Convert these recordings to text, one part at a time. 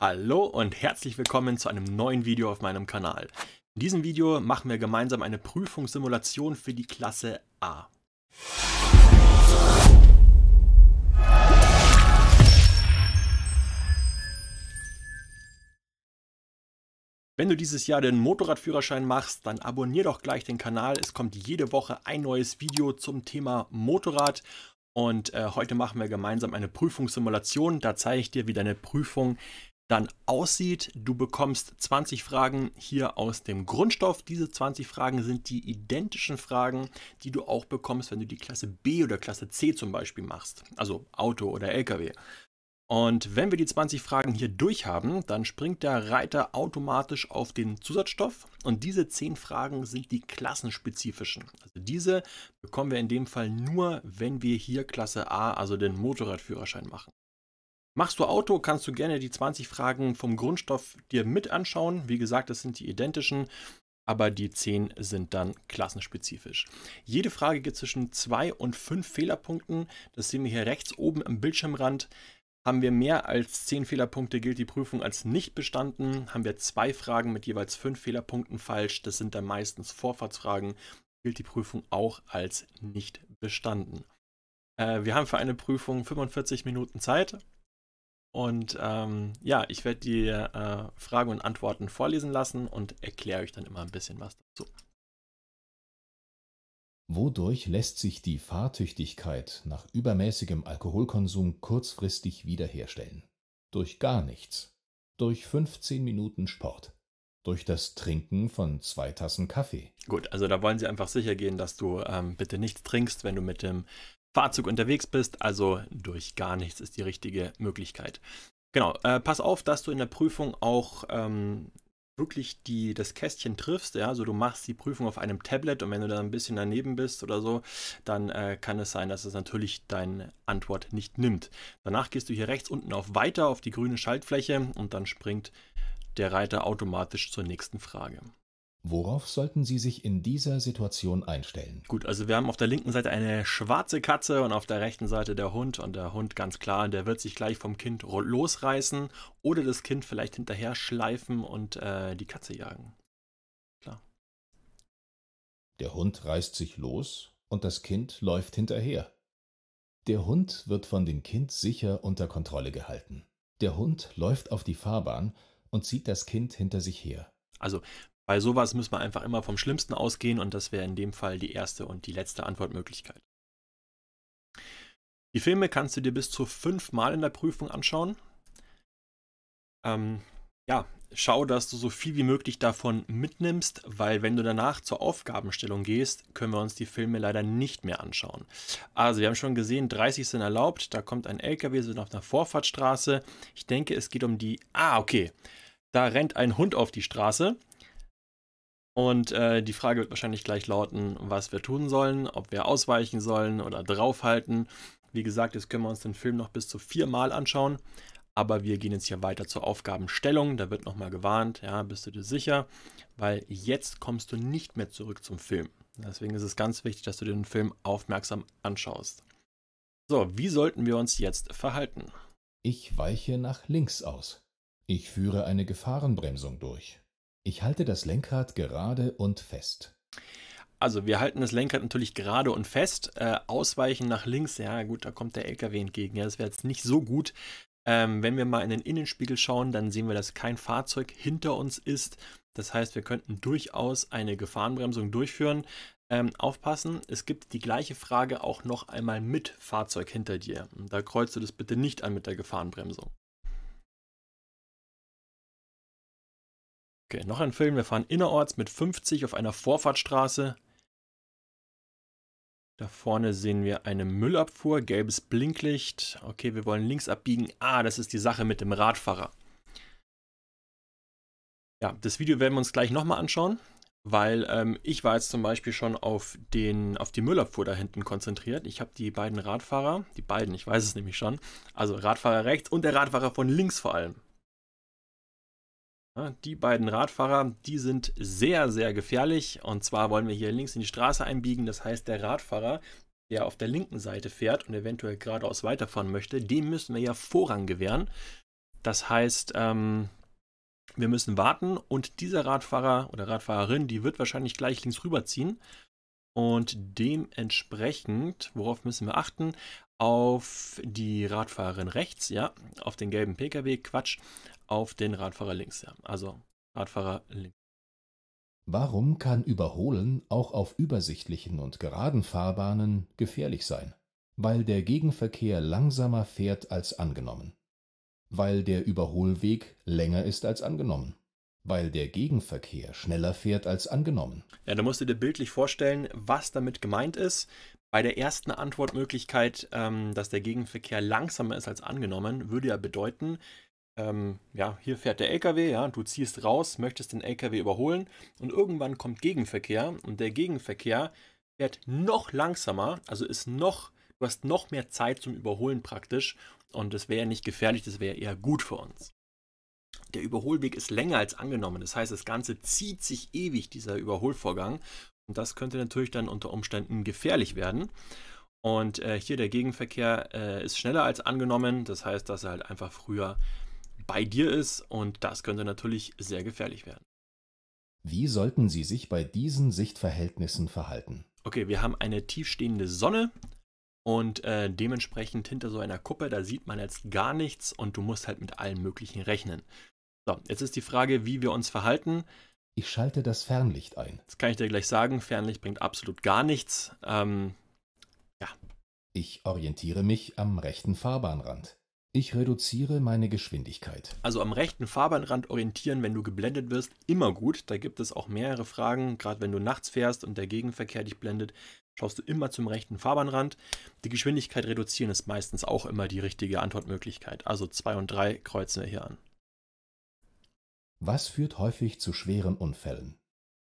Hallo und herzlich willkommen zu einem neuen Video auf meinem Kanal. In diesem Video machen wir gemeinsam eine Prüfungssimulation für die Klasse A. Wenn du dieses Jahr den Motorradführerschein machst, dann abonnier doch gleich den Kanal. Es kommt jede Woche ein neues Video zum Thema Motorrad und äh, heute machen wir gemeinsam eine Prüfungssimulation. Da zeige ich dir, wie deine Prüfung dann aussieht. Du bekommst 20 Fragen hier aus dem Grundstoff. Diese 20 Fragen sind die identischen Fragen, die du auch bekommst, wenn du die Klasse B oder Klasse C zum Beispiel machst. Also Auto oder LKW. Und wenn wir die 20 Fragen hier durch haben, dann springt der Reiter automatisch auf den Zusatzstoff. Und diese 10 Fragen sind die klassenspezifischen. Also diese bekommen wir in dem Fall nur, wenn wir hier Klasse A, also den Motorradführerschein machen. Machst du Auto, kannst du gerne die 20 Fragen vom Grundstoff dir mit anschauen. Wie gesagt, das sind die identischen, aber die 10 sind dann klassenspezifisch. Jede Frage gibt zwischen 2 und 5 Fehlerpunkten. Das sehen wir hier rechts oben am Bildschirmrand. Haben wir mehr als 10 Fehlerpunkte, gilt die Prüfung als nicht bestanden. Haben wir zwei Fragen mit jeweils 5 Fehlerpunkten falsch, das sind dann meistens Vorfahrtsfragen, gilt die Prüfung auch als nicht bestanden. Äh, wir haben für eine Prüfung 45 Minuten Zeit. Und ähm, ja, ich werde die äh, Fragen und Antworten vorlesen lassen und erkläre euch dann immer ein bisschen was dazu. Wodurch lässt sich die Fahrtüchtigkeit nach übermäßigem Alkoholkonsum kurzfristig wiederherstellen? Durch gar nichts. Durch 15 Minuten Sport. Durch das Trinken von zwei Tassen Kaffee. Gut, also da wollen sie einfach sicher gehen, dass du ähm, bitte nichts trinkst, wenn du mit dem Fahrzeug unterwegs bist, also durch gar nichts ist die richtige Möglichkeit. Genau, äh, pass auf, dass du in der Prüfung auch ähm, wirklich die, das Kästchen triffst, ja, also du machst die Prüfung auf einem Tablet und wenn du da ein bisschen daneben bist oder so, dann äh, kann es sein, dass es natürlich deine Antwort nicht nimmt. Danach gehst du hier rechts unten auf Weiter, auf die grüne Schaltfläche und dann springt der Reiter automatisch zur nächsten Frage. Worauf sollten Sie sich in dieser Situation einstellen? Gut, also wir haben auf der linken Seite eine schwarze Katze und auf der rechten Seite der Hund. Und der Hund, ganz klar, der wird sich gleich vom Kind losreißen oder das Kind vielleicht hinterher schleifen und äh, die Katze jagen. Klar. Der Hund reißt sich los und das Kind läuft hinterher. Der Hund wird von dem Kind sicher unter Kontrolle gehalten. Der Hund läuft auf die Fahrbahn und zieht das Kind hinter sich her. Also bei sowas müssen wir einfach immer vom Schlimmsten ausgehen und das wäre in dem Fall die erste und die letzte Antwortmöglichkeit. Die Filme kannst du dir bis zu fünfmal in der Prüfung anschauen. Ähm, ja, schau, dass du so viel wie möglich davon mitnimmst, weil wenn du danach zur Aufgabenstellung gehst, können wir uns die Filme leider nicht mehr anschauen. Also, wir haben schon gesehen, 30 sind erlaubt, da kommt ein LKW, sind auf einer Vorfahrtsstraße. Ich denke, es geht um die. Ah, okay. Da rennt ein Hund auf die Straße. Und äh, die Frage wird wahrscheinlich gleich lauten, was wir tun sollen, ob wir ausweichen sollen oder draufhalten. Wie gesagt, jetzt können wir uns den Film noch bis zu viermal anschauen. Aber wir gehen jetzt hier weiter zur Aufgabenstellung. Da wird nochmal gewarnt, ja, bist du dir sicher? Weil jetzt kommst du nicht mehr zurück zum Film. Deswegen ist es ganz wichtig, dass du den Film aufmerksam anschaust. So, wie sollten wir uns jetzt verhalten? Ich weiche nach links aus. Ich führe eine Gefahrenbremsung durch. Ich halte das Lenkrad gerade und fest. Also wir halten das Lenkrad natürlich gerade und fest, äh, ausweichen nach links, ja gut, da kommt der LKW entgegen, ja, das wäre jetzt nicht so gut. Ähm, wenn wir mal in den Innenspiegel schauen, dann sehen wir, dass kein Fahrzeug hinter uns ist. Das heißt, wir könnten durchaus eine Gefahrenbremsung durchführen. Ähm, aufpassen, es gibt die gleiche Frage auch noch einmal mit Fahrzeug hinter dir. Da kreuzt du das bitte nicht an mit der Gefahrenbremsung. Okay, noch ein Film. Wir fahren innerorts mit 50 auf einer Vorfahrtstraße. Da vorne sehen wir eine Müllabfuhr, gelbes Blinklicht. Okay, wir wollen links abbiegen. Ah, das ist die Sache mit dem Radfahrer. Ja, das Video werden wir uns gleich nochmal anschauen, weil ähm, ich war jetzt zum Beispiel schon auf, den, auf die Müllabfuhr da hinten konzentriert. Ich habe die beiden Radfahrer, die beiden, ich weiß es nämlich schon, also Radfahrer rechts und der Radfahrer von links vor allem. Die beiden Radfahrer, die sind sehr, sehr gefährlich. Und zwar wollen wir hier links in die Straße einbiegen. Das heißt, der Radfahrer, der auf der linken Seite fährt und eventuell geradeaus weiterfahren möchte, dem müssen wir ja Vorrang gewähren. Das heißt, ähm, wir müssen warten und dieser Radfahrer oder Radfahrerin, die wird wahrscheinlich gleich links rüberziehen. Und dementsprechend, worauf müssen wir achten? Auf die Radfahrerin rechts, ja, auf den gelben Pkw, Quatsch, auf den Radfahrer links. Ja. Also Radfahrer links. Warum kann Überholen auch auf übersichtlichen und geraden Fahrbahnen gefährlich sein? Weil der Gegenverkehr langsamer fährt als angenommen. Weil der Überholweg länger ist als angenommen. Weil der Gegenverkehr schneller fährt als angenommen. Ja, da musst du dir bildlich vorstellen, was damit gemeint ist. Bei der ersten Antwortmöglichkeit, ähm, dass der Gegenverkehr langsamer ist als angenommen, würde ja bedeuten, ähm, ja, hier fährt der LKW, ja, du ziehst raus, möchtest den LKW überholen und irgendwann kommt Gegenverkehr und der Gegenverkehr fährt noch langsamer, also ist noch, du hast noch mehr Zeit zum Überholen praktisch und das wäre nicht gefährlich, das wäre eher gut für uns. Der Überholweg ist länger als angenommen, das heißt, das Ganze zieht sich ewig, dieser Überholvorgang und das könnte natürlich dann unter Umständen gefährlich werden. Und äh, hier der Gegenverkehr äh, ist schneller als angenommen, das heißt, dass er halt einfach früher bei dir ist und das könnte natürlich sehr gefährlich werden. Wie sollten Sie sich bei diesen Sichtverhältnissen verhalten? Okay, wir haben eine tiefstehende Sonne und äh, dementsprechend hinter so einer Kuppe, da sieht man jetzt gar nichts und du musst halt mit allem Möglichen rechnen. So, jetzt ist die Frage, wie wir uns verhalten. Ich schalte das Fernlicht ein. Das kann ich dir gleich sagen, Fernlicht bringt absolut gar nichts. Ähm, ja. Ich orientiere mich am rechten Fahrbahnrand. Ich reduziere meine Geschwindigkeit. Also am rechten Fahrbahnrand orientieren, wenn du geblendet wirst, immer gut. Da gibt es auch mehrere Fragen. Gerade wenn du nachts fährst und der Gegenverkehr dich blendet, schaust du immer zum rechten Fahrbahnrand. Die Geschwindigkeit reduzieren ist meistens auch immer die richtige Antwortmöglichkeit. Also 2 und 3 kreuzen wir hier an. Was führt häufig zu schweren Unfällen?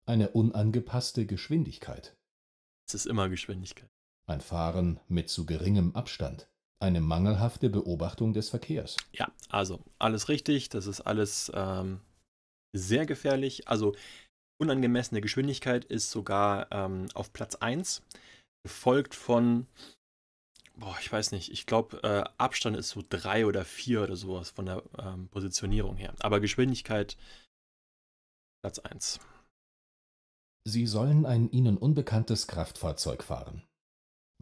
Eine unangepasste Geschwindigkeit. Es ist immer Geschwindigkeit. Ein Fahren mit zu geringem Abstand eine mangelhafte Beobachtung des Verkehrs. Ja, also alles richtig, das ist alles ähm, sehr gefährlich. Also unangemessene Geschwindigkeit ist sogar ähm, auf Platz 1, gefolgt von, boah, ich weiß nicht, ich glaube, äh, Abstand ist so 3 oder 4 oder sowas von der ähm, Positionierung her. Aber Geschwindigkeit Platz 1. Sie sollen ein Ihnen unbekanntes Kraftfahrzeug fahren.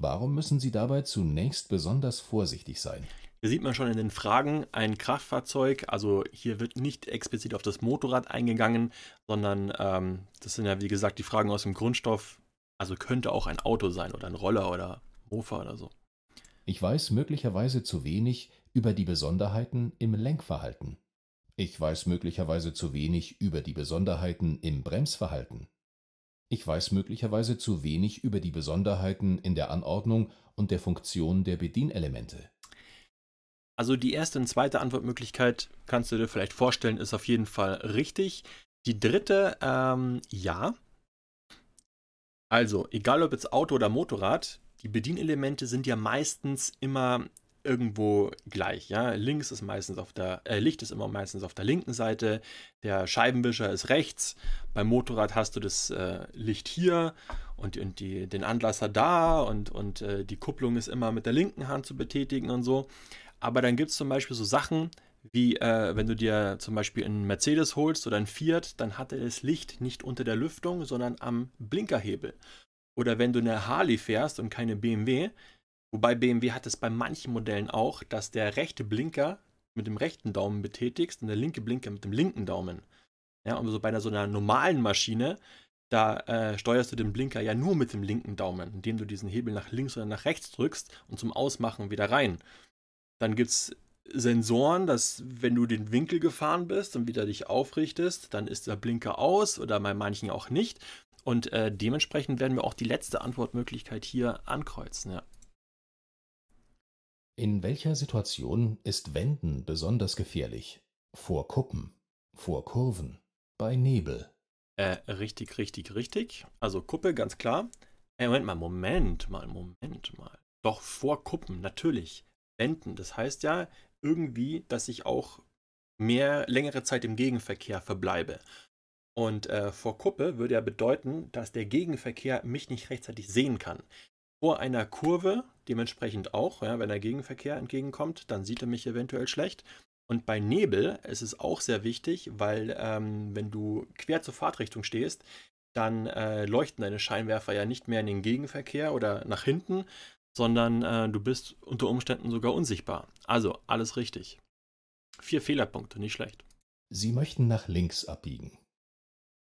Warum müssen Sie dabei zunächst besonders vorsichtig sein? Hier sieht man schon in den Fragen ein Kraftfahrzeug. Also hier wird nicht explizit auf das Motorrad eingegangen, sondern ähm, das sind ja wie gesagt die Fragen aus dem Grundstoff. Also könnte auch ein Auto sein oder ein Roller oder Mofa oder so. Ich weiß möglicherweise zu wenig über die Besonderheiten im Lenkverhalten. Ich weiß möglicherweise zu wenig über die Besonderheiten im Bremsverhalten. Ich weiß möglicherweise zu wenig über die Besonderheiten in der Anordnung und der Funktion der Bedienelemente. Also die erste und zweite Antwortmöglichkeit kannst du dir vielleicht vorstellen, ist auf jeden Fall richtig. Die dritte, ähm, ja. Also, egal ob jetzt Auto oder Motorrad, die Bedienelemente sind ja meistens immer irgendwo gleich. Ja? Links ist meistens auf der, äh, Licht ist immer meistens auf der linken Seite, der Scheibenwischer ist rechts, beim Motorrad hast du das äh, Licht hier und, und die, den Anlasser da und, und äh, die Kupplung ist immer mit der linken Hand zu betätigen und so. Aber dann gibt es zum Beispiel so Sachen, wie äh, wenn du dir zum Beispiel einen Mercedes holst oder einen Fiat, dann hat er das Licht nicht unter der Lüftung, sondern am Blinkerhebel. Oder wenn du eine Harley fährst und keine BMW, Wobei BMW hat es bei manchen Modellen auch, dass der rechte Blinker mit dem rechten Daumen betätigst und der linke Blinker mit dem linken Daumen. Ja, und so bei einer, so einer normalen Maschine, da äh, steuerst du den Blinker ja nur mit dem linken Daumen, indem du diesen Hebel nach links oder nach rechts drückst und zum Ausmachen wieder rein. Dann gibt es Sensoren, dass wenn du den Winkel gefahren bist und wieder dich aufrichtest, dann ist der Blinker aus oder bei manchen auch nicht. Und äh, dementsprechend werden wir auch die letzte Antwortmöglichkeit hier ankreuzen. Ja. In welcher Situation ist Wenden besonders gefährlich? Vor Kuppen, vor Kurven, bei Nebel. Äh, richtig, richtig, richtig. Also Kuppe, ganz klar. Äh, Moment mal, Moment mal, Moment mal. Doch vor Kuppen, natürlich. Wenden, das heißt ja irgendwie, dass ich auch mehr längere Zeit im Gegenverkehr verbleibe. Und äh, vor Kuppe würde ja bedeuten, dass der Gegenverkehr mich nicht rechtzeitig sehen kann vor einer Kurve, dementsprechend auch, ja, wenn der Gegenverkehr entgegenkommt, dann sieht er mich eventuell schlecht. Und bei Nebel ist es auch sehr wichtig, weil ähm, wenn du quer zur Fahrtrichtung stehst, dann äh, leuchten deine Scheinwerfer ja nicht mehr in den Gegenverkehr oder nach hinten, sondern äh, du bist unter Umständen sogar unsichtbar. Also alles richtig. Vier Fehlerpunkte, nicht schlecht. Sie möchten nach links abbiegen.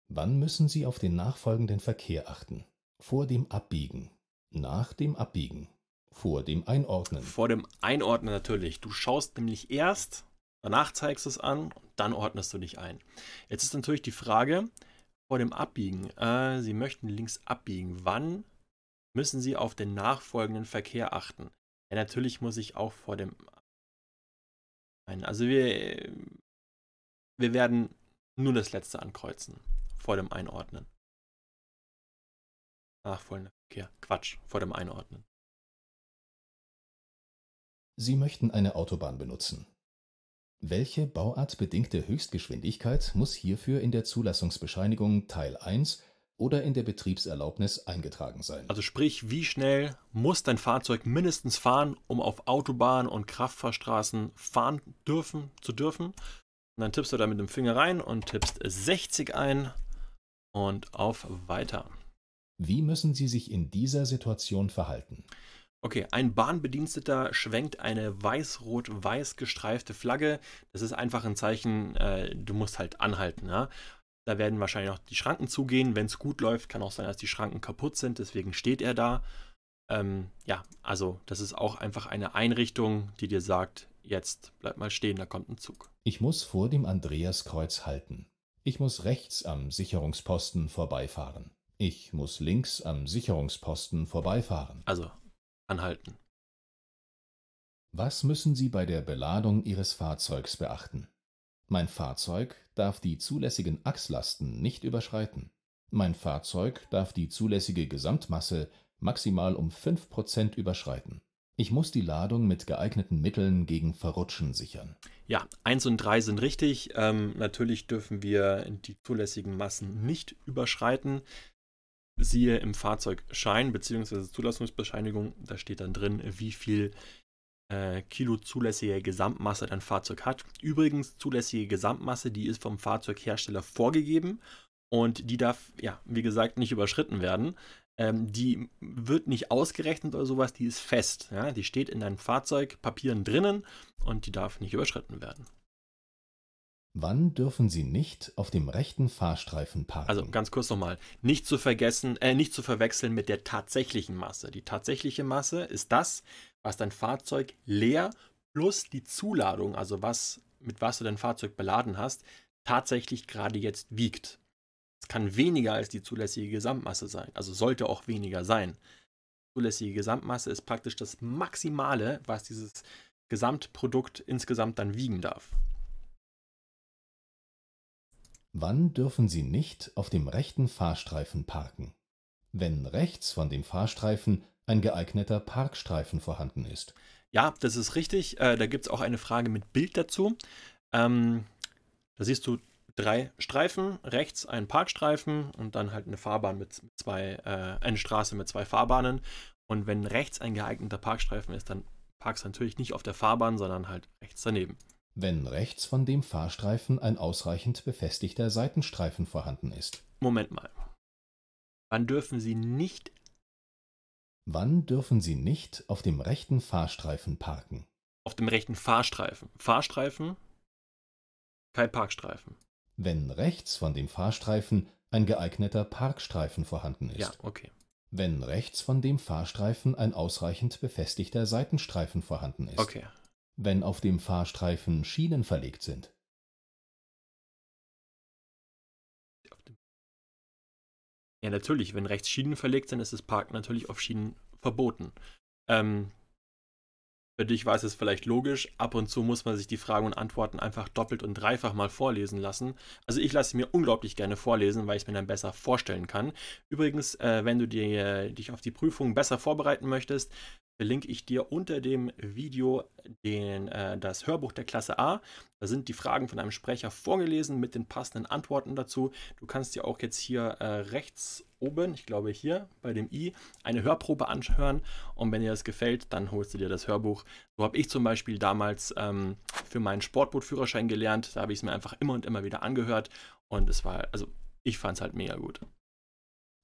Wann müssen Sie auf den nachfolgenden Verkehr achten? Vor dem Abbiegen nach dem Abbiegen. Vor dem Einordnen. Vor dem Einordnen natürlich. Du schaust nämlich erst, danach zeigst du es an und dann ordnest du dich ein. Jetzt ist natürlich die Frage, vor dem Abbiegen. Äh, sie möchten links abbiegen. Wann müssen Sie auf den nachfolgenden Verkehr achten? Ja, natürlich muss ich auch vor dem. Also wir, wir werden nur das letzte ankreuzen vor dem Einordnen. Nachfolgender Okay, Quatsch, vor dem Einordnen. Sie möchten eine Autobahn benutzen. Welche bauartbedingte Höchstgeschwindigkeit muss hierfür in der Zulassungsbescheinigung Teil 1 oder in der Betriebserlaubnis eingetragen sein? Also sprich, wie schnell muss dein Fahrzeug mindestens fahren, um auf Autobahnen und Kraftfahrstraßen fahren dürfen zu dürfen? Und dann tippst du da mit dem Finger rein und tippst 60 ein und auf Weiter. Wie müssen Sie sich in dieser Situation verhalten? Okay, ein Bahnbediensteter schwenkt eine weiß-rot-weiß gestreifte Flagge. Das ist einfach ein Zeichen, äh, du musst halt anhalten. Ja? Da werden wahrscheinlich noch die Schranken zugehen. Wenn es gut läuft, kann auch sein, dass die Schranken kaputt sind. Deswegen steht er da. Ähm, ja, also das ist auch einfach eine Einrichtung, die dir sagt, jetzt bleib mal stehen, da kommt ein Zug. Ich muss vor dem Andreaskreuz halten. Ich muss rechts am Sicherungsposten vorbeifahren. Ich muss links am Sicherungsposten vorbeifahren. Also, anhalten. Was müssen Sie bei der Beladung Ihres Fahrzeugs beachten? Mein Fahrzeug darf die zulässigen Achslasten nicht überschreiten. Mein Fahrzeug darf die zulässige Gesamtmasse maximal um 5% überschreiten. Ich muss die Ladung mit geeigneten Mitteln gegen Verrutschen sichern. Ja, 1 und 3 sind richtig. Ähm, natürlich dürfen wir die zulässigen Massen nicht überschreiten siehe im Fahrzeugschein bzw. Zulassungsbescheinigung, da steht dann drin, wie viel äh, Kilo zulässige Gesamtmasse dein Fahrzeug hat. Übrigens, zulässige Gesamtmasse, die ist vom Fahrzeughersteller vorgegeben und die darf, ja, wie gesagt, nicht überschritten werden. Ähm, die wird nicht ausgerechnet oder sowas, die ist fest. Ja? Die steht in deinem Fahrzeugpapieren drinnen und die darf nicht überschritten werden. Wann dürfen Sie nicht auf dem rechten Fahrstreifen parken? Also ganz kurz nochmal, nicht zu vergessen, äh, nicht zu verwechseln mit der tatsächlichen Masse. Die tatsächliche Masse ist das, was dein Fahrzeug leer plus die Zuladung, also was, mit was du dein Fahrzeug beladen hast, tatsächlich gerade jetzt wiegt. Es kann weniger als die zulässige Gesamtmasse sein, also sollte auch weniger sein. Die zulässige Gesamtmasse ist praktisch das Maximale, was dieses Gesamtprodukt insgesamt dann wiegen darf. Wann dürfen Sie nicht auf dem rechten Fahrstreifen parken? Wenn rechts von dem Fahrstreifen ein geeigneter Parkstreifen vorhanden ist. Ja, das ist richtig. Äh, da gibt es auch eine Frage mit Bild dazu. Ähm, da siehst du drei Streifen, rechts einen Parkstreifen und dann halt eine Fahrbahn mit zwei, äh, eine Straße mit zwei Fahrbahnen. Und wenn rechts ein geeigneter Parkstreifen ist, dann parkst du natürlich nicht auf der Fahrbahn, sondern halt rechts daneben wenn rechts von dem Fahrstreifen ein ausreichend befestigter Seitenstreifen vorhanden ist. Moment mal. Wann dürfen Sie nicht? Wann dürfen Sie nicht auf dem rechten Fahrstreifen parken? Auf dem rechten Fahrstreifen. Fahrstreifen? Kein Parkstreifen. Wenn rechts von dem Fahrstreifen ein geeigneter Parkstreifen vorhanden ist. Ja, okay. Wenn rechts von dem Fahrstreifen ein ausreichend befestigter Seitenstreifen vorhanden ist. Okay, wenn auf dem Fahrstreifen Schienen verlegt sind. Ja, natürlich, wenn rechts Schienen verlegt sind, ist das Parken natürlich auf Schienen verboten. Ähm, für dich war es vielleicht logisch, ab und zu muss man sich die Fragen und Antworten einfach doppelt und dreifach mal vorlesen lassen. Also ich lasse sie mir unglaublich gerne vorlesen, weil ich es mir dann besser vorstellen kann. Übrigens, äh, wenn du dir, äh, dich auf die Prüfung besser vorbereiten möchtest, verlinke ich dir unter dem Video den, äh, das Hörbuch der Klasse A. Da sind die Fragen von einem Sprecher vorgelesen mit den passenden Antworten dazu. Du kannst dir auch jetzt hier äh, rechts oben, ich glaube hier bei dem i, eine Hörprobe anhören. Und wenn dir das gefällt, dann holst du dir das Hörbuch. So habe ich zum Beispiel damals ähm, für meinen Sportbootführerschein gelernt. Da habe ich es mir einfach immer und immer wieder angehört. Und es war, also ich fand es halt mega gut.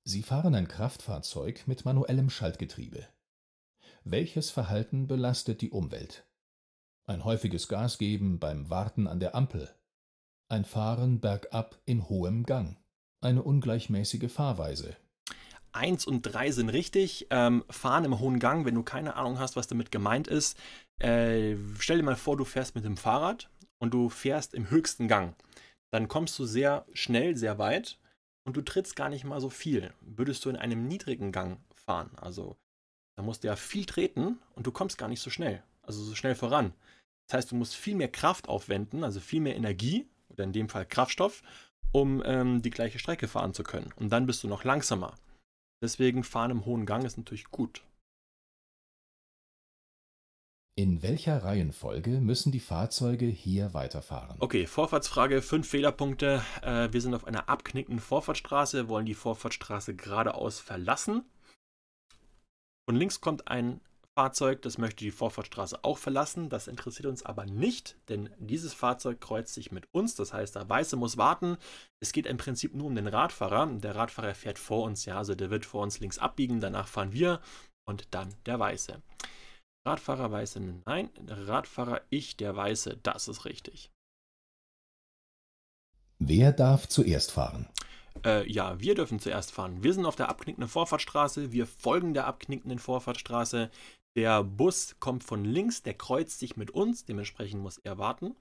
Sie fahren ein Kraftfahrzeug mit manuellem Schaltgetriebe welches Verhalten belastet die Umwelt. Ein häufiges Gasgeben beim Warten an der Ampel, ein Fahren bergab in hohem Gang, eine ungleichmäßige Fahrweise. Eins und drei sind richtig. Ähm, fahren im hohen Gang, wenn du keine Ahnung hast, was damit gemeint ist. Äh, stell dir mal vor, du fährst mit dem Fahrrad und du fährst im höchsten Gang. Dann kommst du sehr schnell, sehr weit und du trittst gar nicht mal so viel. Würdest du in einem niedrigen Gang fahren, also da musst du ja viel treten und du kommst gar nicht so schnell, also so schnell voran. Das heißt, du musst viel mehr Kraft aufwenden, also viel mehr Energie oder in dem Fall Kraftstoff, um ähm, die gleiche Strecke fahren zu können. Und dann bist du noch langsamer. Deswegen fahren im hohen Gang ist natürlich gut. In welcher Reihenfolge müssen die Fahrzeuge hier weiterfahren? Okay, Vorfahrtsfrage, fünf Fehlerpunkte. Äh, wir sind auf einer abknickenden Vorfahrtsstraße, wollen die Vorfahrtsstraße geradeaus verlassen. Von links kommt ein Fahrzeug, das möchte die Vorfahrtstraße auch verlassen. Das interessiert uns aber nicht, denn dieses Fahrzeug kreuzt sich mit uns. Das heißt, der Weiße muss warten. Es geht im Prinzip nur um den Radfahrer. Der Radfahrer fährt vor uns, ja, also der wird vor uns links abbiegen. Danach fahren wir und dann der Weiße. Radfahrer, Weiße, nein. Radfahrer, ich, der Weiße, das ist richtig. Wer darf zuerst fahren? Äh, ja, wir dürfen zuerst fahren. Wir sind auf der abknickenden Vorfahrtsstraße. Wir folgen der abknickenden Vorfahrtsstraße. Der Bus kommt von links, der kreuzt sich mit uns. Dementsprechend muss er warten.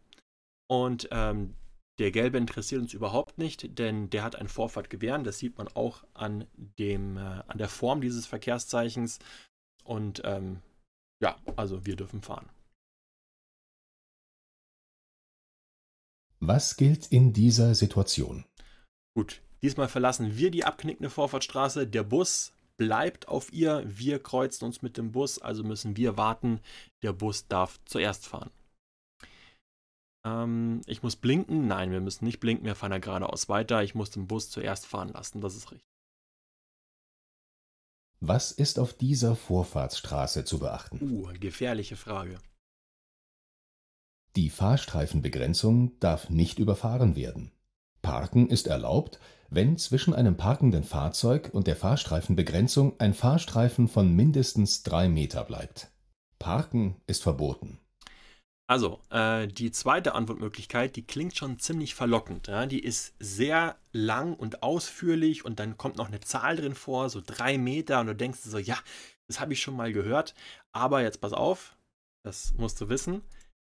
Und ähm, der Gelbe interessiert uns überhaupt nicht, denn der hat ein Vorfahrtgewehren. Das sieht man auch an, dem, äh, an der Form dieses Verkehrszeichens. Und ähm, ja, also wir dürfen fahren. Was gilt in dieser Situation? Gut, Diesmal verlassen wir die abknickende Vorfahrtstraße. Der Bus bleibt auf ihr. Wir kreuzen uns mit dem Bus, also müssen wir warten. Der Bus darf zuerst fahren. Ähm, ich muss blinken. Nein, wir müssen nicht blinken. Wir fahren ja geradeaus weiter. Ich muss den Bus zuerst fahren lassen. Das ist richtig. Was ist auf dieser Vorfahrtsstraße zu beachten? Uh, gefährliche Frage. Die Fahrstreifenbegrenzung darf nicht überfahren werden. Parken ist erlaubt, wenn zwischen einem parkenden Fahrzeug und der Fahrstreifenbegrenzung ein Fahrstreifen von mindestens drei Meter bleibt. Parken ist verboten. Also, äh, die zweite Antwortmöglichkeit, die klingt schon ziemlich verlockend. Ja? Die ist sehr lang und ausführlich und dann kommt noch eine Zahl drin vor, so drei Meter, und du denkst so, ja, das habe ich schon mal gehört. Aber jetzt pass auf, das musst du wissen.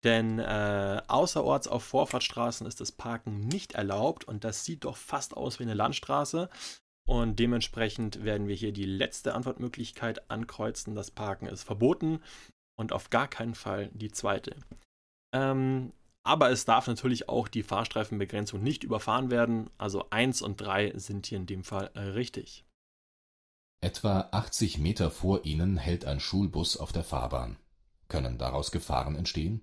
Denn äh, außerorts auf Vorfahrtsstraßen ist das Parken nicht erlaubt und das sieht doch fast aus wie eine Landstraße. Und dementsprechend werden wir hier die letzte Antwortmöglichkeit ankreuzen. Das Parken ist verboten und auf gar keinen Fall die zweite. Ähm, aber es darf natürlich auch die Fahrstreifenbegrenzung nicht überfahren werden. Also 1 und 3 sind hier in dem Fall äh, richtig. Etwa 80 Meter vor Ihnen hält ein Schulbus auf der Fahrbahn. Können daraus Gefahren entstehen?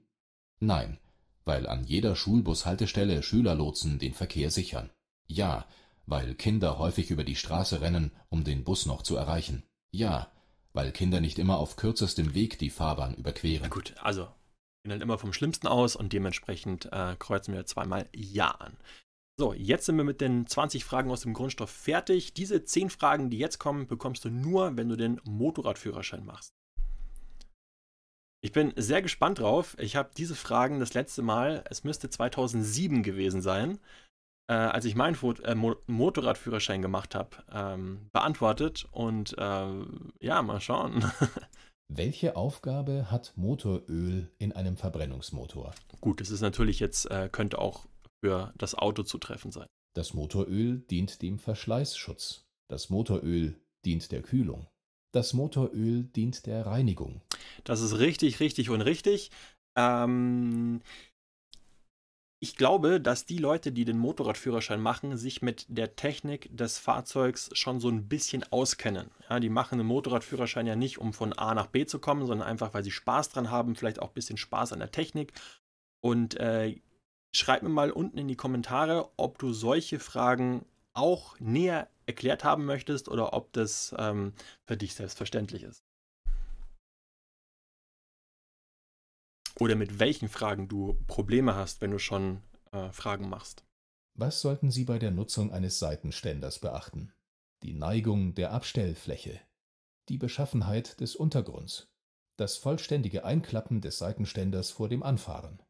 Nein, weil an jeder Schulbushaltestelle Schülerlotsen den Verkehr sichern. Ja, weil Kinder häufig über die Straße rennen, um den Bus noch zu erreichen. Ja, weil Kinder nicht immer auf kürzestem Weg die Fahrbahn überqueren. Na gut, also gehen halt immer vom Schlimmsten aus und dementsprechend äh, kreuzen wir zweimal Ja an. So, jetzt sind wir mit den 20 Fragen aus dem Grundstoff fertig. Diese 10 Fragen, die jetzt kommen, bekommst du nur, wenn du den Motorradführerschein machst. Ich bin sehr gespannt drauf. Ich habe diese Fragen das letzte Mal, es müsste 2007 gewesen sein, äh, als ich meinen Fot äh, Mo Motorradführerschein gemacht habe, ähm, beantwortet. Und äh, ja, mal schauen. Welche Aufgabe hat Motoröl in einem Verbrennungsmotor? Gut, das ist natürlich jetzt, äh, könnte auch für das Auto zutreffen sein. Das Motoröl dient dem Verschleißschutz. Das Motoröl dient der Kühlung das Motoröl dient der Reinigung. Das ist richtig, richtig und richtig. Ähm, ich glaube, dass die Leute, die den Motorradführerschein machen, sich mit der Technik des Fahrzeugs schon so ein bisschen auskennen. Ja, die machen den Motorradführerschein ja nicht, um von A nach B zu kommen, sondern einfach, weil sie Spaß dran haben, vielleicht auch ein bisschen Spaß an der Technik. Und äh, schreib mir mal unten in die Kommentare, ob du solche Fragen auch näher erklärt haben möchtest oder ob das ähm, für dich selbstverständlich ist. Oder mit welchen Fragen du Probleme hast, wenn du schon äh, Fragen machst. Was sollten Sie bei der Nutzung eines Seitenständers beachten? Die Neigung der Abstellfläche, die Beschaffenheit des Untergrunds, das vollständige Einklappen des Seitenständers vor dem Anfahren,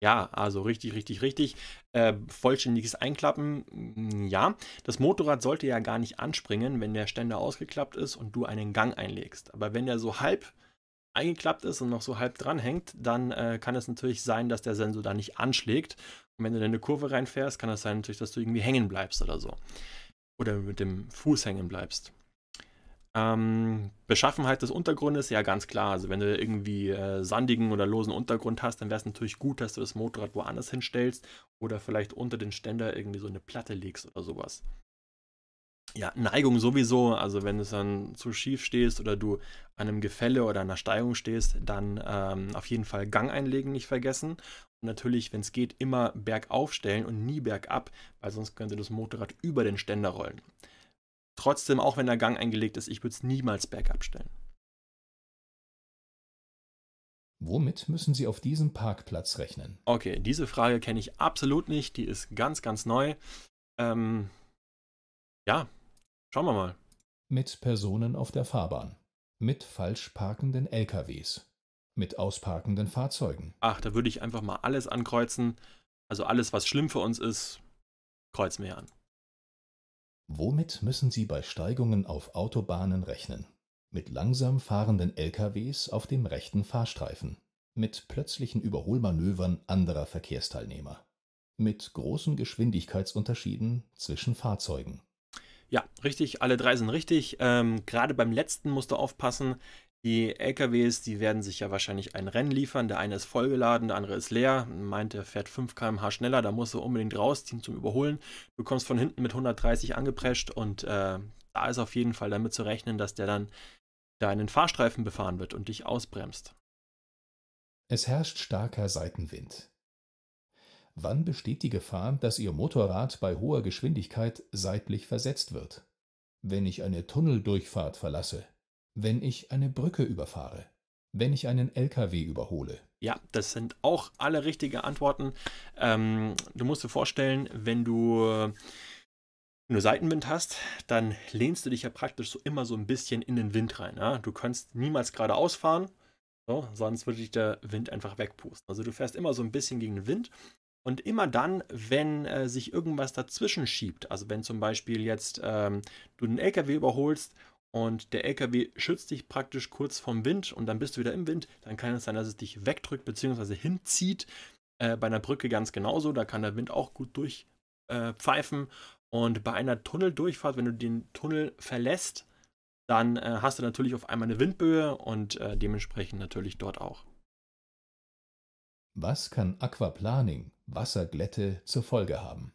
ja, also richtig, richtig, richtig. Äh, vollständiges Einklappen, mm, ja. Das Motorrad sollte ja gar nicht anspringen, wenn der Ständer ausgeklappt ist und du einen Gang einlegst. Aber wenn der so halb eingeklappt ist und noch so halb dranhängt, dann äh, kann es natürlich sein, dass der Sensor da nicht anschlägt. Und wenn du in eine Kurve reinfährst, kann es das sein natürlich, dass du irgendwie hängen bleibst oder so. Oder mit dem Fuß hängen bleibst. Ähm, Beschaffenheit des Untergrundes, ja ganz klar. Also wenn du irgendwie äh, sandigen oder losen Untergrund hast, dann wäre es natürlich gut, dass du das Motorrad woanders hinstellst oder vielleicht unter den Ständer irgendwie so eine Platte legst oder sowas. Ja, Neigung sowieso, also wenn du dann zu schief stehst oder du an einem Gefälle oder einer Steigung stehst, dann ähm, auf jeden Fall Gang einlegen nicht vergessen. Und natürlich, wenn es geht, immer bergauf stellen und nie bergab, weil sonst könnte das Motorrad über den Ständer rollen. Trotzdem, auch wenn der Gang eingelegt ist, ich würde es niemals bergab stellen. Womit müssen Sie auf diesem Parkplatz rechnen? Okay, diese Frage kenne ich absolut nicht. Die ist ganz, ganz neu. Ähm, ja, schauen wir mal. Mit Personen auf der Fahrbahn. Mit falsch parkenden LKWs. Mit ausparkenden Fahrzeugen. Ach, da würde ich einfach mal alles ankreuzen. Also alles, was schlimm für uns ist, kreuzen wir an. Womit müssen Sie bei Steigungen auf Autobahnen rechnen? Mit langsam fahrenden LKWs auf dem rechten Fahrstreifen, mit plötzlichen Überholmanövern anderer Verkehrsteilnehmer, mit großen Geschwindigkeitsunterschieden zwischen Fahrzeugen. Ja, richtig, alle drei sind richtig. Ähm, Gerade beim letzten musst du aufpassen, die LKWs, die werden sich ja wahrscheinlich ein Rennen liefern. Der eine ist vollgeladen, der andere ist leer. Meint, er fährt 5 km/h schneller, da musst du unbedingt rausziehen zum Überholen. Du kommst von hinten mit 130 angeprescht und äh, da ist auf jeden Fall damit zu rechnen, dass der dann deinen Fahrstreifen befahren wird und dich ausbremst. Es herrscht starker Seitenwind. Wann besteht die Gefahr, dass Ihr Motorrad bei hoher Geschwindigkeit seitlich versetzt wird? Wenn ich eine Tunneldurchfahrt verlasse, wenn ich eine Brücke überfahre, wenn ich einen LKW überhole. Ja, das sind auch alle richtige Antworten. Ähm, du musst dir vorstellen, wenn du nur Seitenwind hast, dann lehnst du dich ja praktisch so immer so ein bisschen in den Wind rein. Ja? Du kannst niemals geradeaus fahren, so, sonst würde dich der Wind einfach wegpusten. Also du fährst immer so ein bisschen gegen den Wind. Und immer dann, wenn äh, sich irgendwas dazwischen schiebt, also wenn zum Beispiel jetzt ähm, du einen LKW überholst und der LKW schützt dich praktisch kurz vom Wind und dann bist du wieder im Wind, dann kann es sein, dass es dich wegdrückt bzw. hinzieht. Äh, bei einer Brücke ganz genauso, da kann der Wind auch gut durchpfeifen. Äh, und bei einer Tunneldurchfahrt, wenn du den Tunnel verlässt, dann äh, hast du natürlich auf einmal eine Windböe und äh, dementsprechend natürlich dort auch. Was kann Aquaplaning, Wasserglätte zur Folge haben?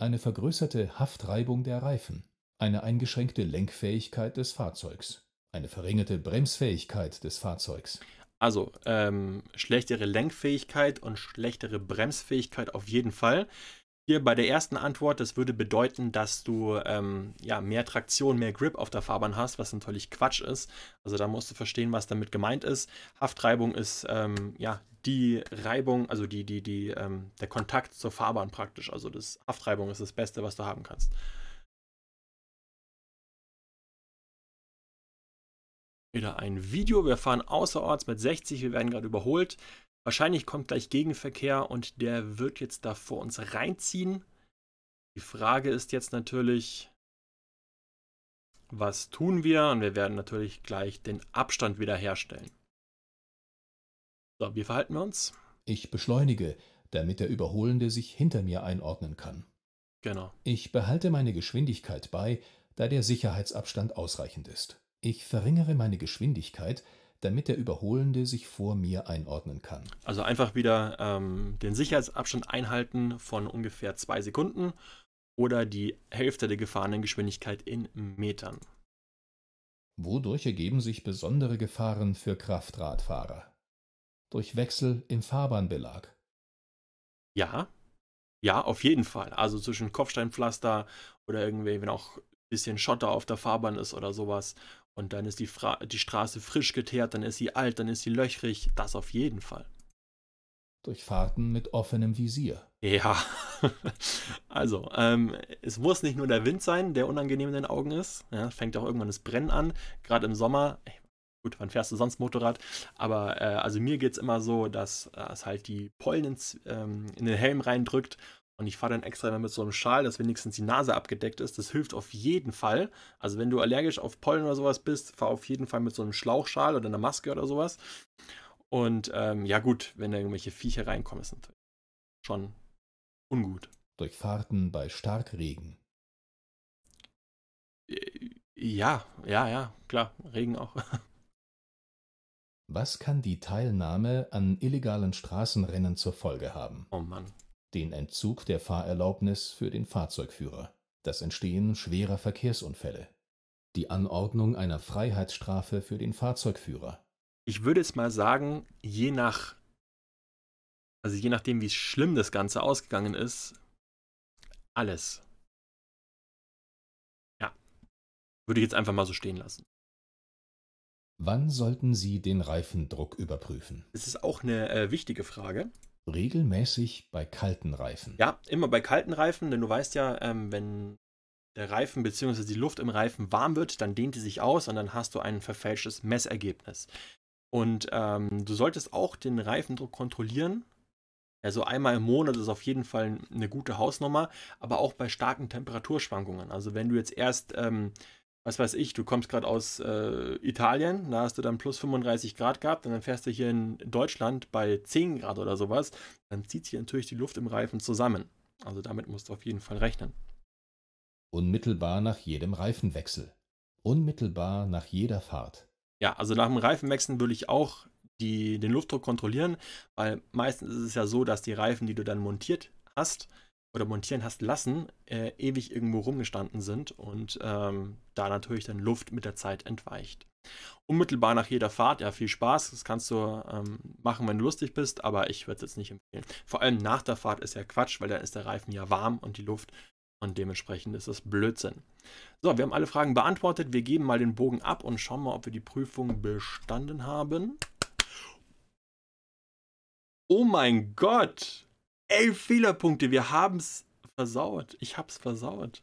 Eine vergrößerte Haftreibung der Reifen eine eingeschränkte Lenkfähigkeit des Fahrzeugs, eine verringerte Bremsfähigkeit des Fahrzeugs. Also ähm, schlechtere Lenkfähigkeit und schlechtere Bremsfähigkeit auf jeden Fall. Hier bei der ersten Antwort, das würde bedeuten, dass du ähm, ja, mehr Traktion, mehr Grip auf der Fahrbahn hast, was natürlich Quatsch ist. Also da musst du verstehen, was damit gemeint ist. Haftreibung ist ähm, ja die Reibung, also die, die, die, ähm, der Kontakt zur Fahrbahn praktisch. Also das Haftreibung ist das Beste, was du haben kannst. wieder ein Video. Wir fahren außerorts mit 60, wir werden gerade überholt. Wahrscheinlich kommt gleich Gegenverkehr und der wird jetzt da vor uns reinziehen. Die Frage ist jetzt natürlich, was tun wir? Und wir werden natürlich gleich den Abstand wiederherstellen. So, wie verhalten wir uns? Ich beschleunige, damit der Überholende sich hinter mir einordnen kann. Genau. Ich behalte meine Geschwindigkeit bei, da der Sicherheitsabstand ausreichend ist. Ich verringere meine Geschwindigkeit, damit der Überholende sich vor mir einordnen kann. Also einfach wieder ähm, den Sicherheitsabstand einhalten von ungefähr zwei Sekunden oder die Hälfte der gefahrenen Geschwindigkeit in Metern. Wodurch ergeben sich besondere Gefahren für Kraftradfahrer? Durch Wechsel im Fahrbahnbelag. Ja, ja, auf jeden Fall. Also zwischen Kopfsteinpflaster oder irgendwie, wenn auch ein bisschen Schotter auf der Fahrbahn ist oder sowas und dann ist die, Fra die Straße frisch geteert, dann ist sie alt, dann ist sie löchrig. Das auf jeden Fall. Durch Fahrten mit offenem Visier. Ja. also, ähm, es muss nicht nur der Wind sein, der unangenehm in den Augen ist. Ja, fängt auch irgendwann das Brennen an. Gerade im Sommer. Ey, gut, wann fährst du sonst Motorrad? Aber äh, also mir geht es immer so, dass äh, es halt die Pollen ins, ähm, in den Helm reindrückt und ich fahre dann extra immer mit so einem Schal, dass wenigstens die Nase abgedeckt ist. Das hilft auf jeden Fall. Also wenn du allergisch auf Pollen oder sowas bist, fahr auf jeden Fall mit so einem Schlauchschal oder einer Maske oder sowas. Und ähm, ja gut, wenn da irgendwelche Viecher reinkommen, ist natürlich schon ungut. Durch Fahrten bei Starkregen. Äh, ja, ja, ja, klar, Regen auch. Was kann die Teilnahme an illegalen Straßenrennen zur Folge haben? Oh Mann den Entzug der Fahrerlaubnis für den Fahrzeugführer, das Entstehen schwerer Verkehrsunfälle, die Anordnung einer Freiheitsstrafe für den Fahrzeugführer. Ich würde es mal sagen, je nach, also je nachdem, wie schlimm das Ganze ausgegangen ist, alles. Ja, würde ich jetzt einfach mal so stehen lassen. Wann sollten Sie den Reifendruck überprüfen? Das ist auch eine äh, wichtige Frage regelmäßig bei kalten Reifen. Ja, immer bei kalten Reifen, denn du weißt ja, ähm, wenn der Reifen bzw. die Luft im Reifen warm wird, dann dehnt sie sich aus und dann hast du ein verfälschtes Messergebnis. Und ähm, du solltest auch den Reifendruck kontrollieren. Also einmal im Monat ist auf jeden Fall eine gute Hausnummer, aber auch bei starken Temperaturschwankungen. Also wenn du jetzt erst ähm, was weiß ich, du kommst gerade aus äh, Italien, da hast du dann plus 35 Grad gehabt und dann fährst du hier in Deutschland bei 10 Grad oder sowas, dann zieht sich natürlich die Luft im Reifen zusammen. Also damit musst du auf jeden Fall rechnen. Unmittelbar nach jedem Reifenwechsel. Unmittelbar nach jeder Fahrt. Ja, also nach dem Reifenwechsel würde ich auch die, den Luftdruck kontrollieren, weil meistens ist es ja so, dass die Reifen, die du dann montiert hast, oder montieren hast lassen, äh, ewig irgendwo rumgestanden sind und ähm, da natürlich dann Luft mit der Zeit entweicht. Unmittelbar nach jeder Fahrt, ja, viel Spaß, das kannst du ähm, machen, wenn du lustig bist, aber ich würde es jetzt nicht empfehlen. Vor allem nach der Fahrt ist ja Quatsch, weil da ist der Reifen ja warm und die Luft und dementsprechend ist das Blödsinn. So, wir haben alle Fragen beantwortet. Wir geben mal den Bogen ab und schauen mal, ob wir die Prüfung bestanden haben. Oh mein Gott! Ey, Fehlerpunkte, wir haben's versaut. Ich hab's versaut.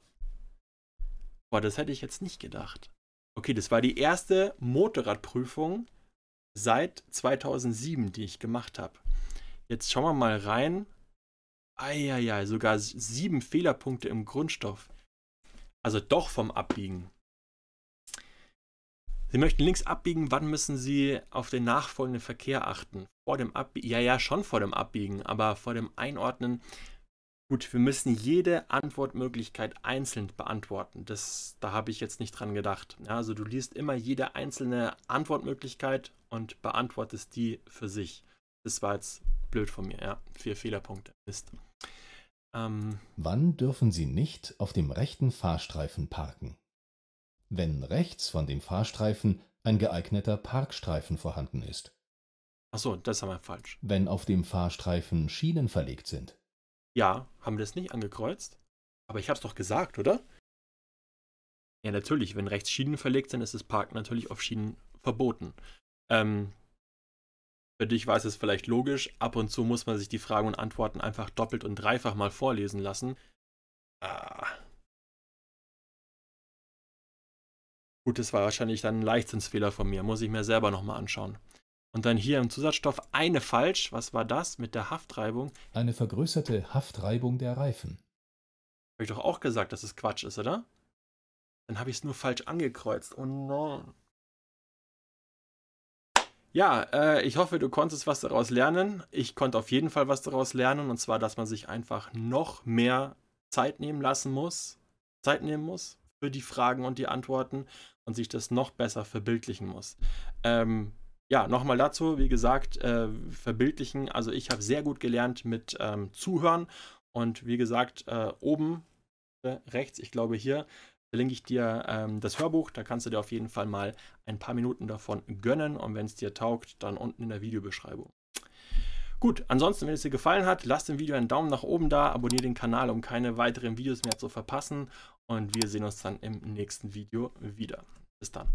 Boah, das hätte ich jetzt nicht gedacht. Okay, das war die erste Motorradprüfung seit 2007, die ich gemacht habe. Jetzt schauen wir mal rein. Eieiei, sogar sieben Fehlerpunkte im Grundstoff. Also doch vom Abbiegen. Sie möchten links abbiegen, wann müssen Sie auf den nachfolgenden Verkehr achten? Vor dem Abbiegen, ja, ja, schon vor dem Abbiegen, aber vor dem Einordnen. Gut, wir müssen jede Antwortmöglichkeit einzeln beantworten. Das, da habe ich jetzt nicht dran gedacht. Ja, also du liest immer jede einzelne Antwortmöglichkeit und beantwortest die für sich. Das war jetzt blöd von mir, ja. Vier Fehlerpunkte. Mist. Ähm, Wann dürfen Sie nicht auf dem rechten Fahrstreifen parken? wenn rechts von dem Fahrstreifen ein geeigneter Parkstreifen vorhanden ist. Achso, das haben wir falsch. Wenn auf dem Fahrstreifen Schienen verlegt sind. Ja, haben wir das nicht angekreuzt? Aber ich hab's doch gesagt, oder? Ja, natürlich. Wenn rechts Schienen verlegt sind, ist das Parken natürlich auf Schienen verboten. Ähm, für dich war es vielleicht logisch. Ab und zu muss man sich die Fragen und Antworten einfach doppelt und dreifach mal vorlesen lassen. Ah, Gut, das war wahrscheinlich dann ein Leichtsinnsfehler von mir. Muss ich mir selber nochmal anschauen. Und dann hier im Zusatzstoff eine falsch. Was war das mit der Haftreibung? Eine vergrößerte Haftreibung der Reifen. Habe ich doch auch gesagt, dass es Quatsch ist, oder? Dann habe ich es nur falsch angekreuzt. Oh no. Ja, äh, ich hoffe, du konntest was daraus lernen. Ich konnte auf jeden Fall was daraus lernen. Und zwar, dass man sich einfach noch mehr Zeit nehmen lassen muss. Zeit nehmen muss für die Fragen und die Antworten und sich das noch besser verbildlichen muss. Ähm, ja, nochmal dazu, wie gesagt, äh, verbildlichen. Also ich habe sehr gut gelernt mit ähm, Zuhören und wie gesagt, äh, oben äh, rechts, ich glaube hier, verlinke ich dir ähm, das Hörbuch. Da kannst du dir auf jeden Fall mal ein paar Minuten davon gönnen und wenn es dir taugt, dann unten in der Videobeschreibung. Gut, ansonsten, wenn es dir gefallen hat, lass dem Video einen Daumen nach oben da, abonniere den Kanal, um keine weiteren Videos mehr zu verpassen und wir sehen uns dann im nächsten Video wieder. Bis dann.